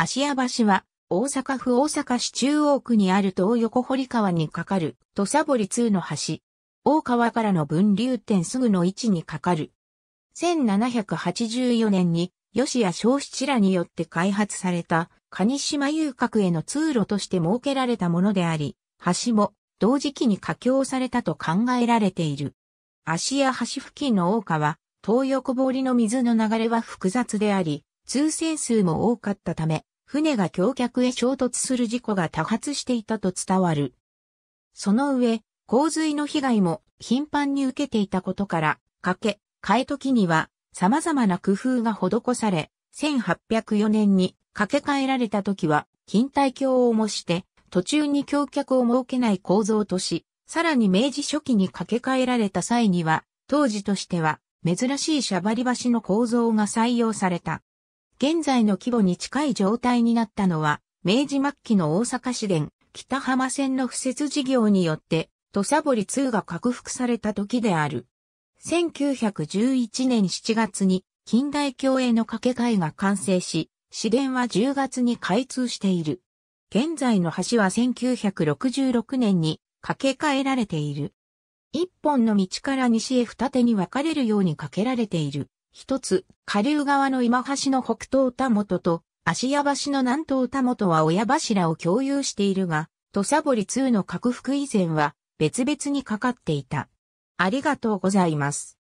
芦屋橋は、大阪府大阪市中央区にある東横堀川に架かる、土佐堀2の橋。大川からの分流点すぐの位置に架かる。1784年に、吉谷昭七らによって開発された、蟹島遊郭への通路として設けられたものであり、橋も同時期に架橋されたと考えられている。芦屋橋付近の大川、東横堀の水の流れは複雑であり、通船数も多かったため、船が橋脚へ衝突する事故が多発していたと伝わる。その上、洪水の被害も頻繁に受けていたことから、掛け、替え時には様々な工夫が施され、1804年に架け替えられた時は、近代橋を模して、途中に橋脚を設けない構造とし、さらに明治初期に架け替えられた際には、当時としては、珍しいシャバリ橋の構造が採用された。現在の規模に近い状態になったのは、明治末期の大阪市電、北浜線の不設事業によって、土佐堀2が拡幅された時である。1911年7月に近代橋への架け替えが完成し、市電は10月に開通している。現在の橋は1966年に架け替えられている。一本の道から西へ二手に分かれるように架けられている。一つ、下流側の今橋の北東田本と、足屋橋の南東田本は親柱を共有しているが、土佐堀2の拡幅以前は別々にかかっていた。ありがとうございます。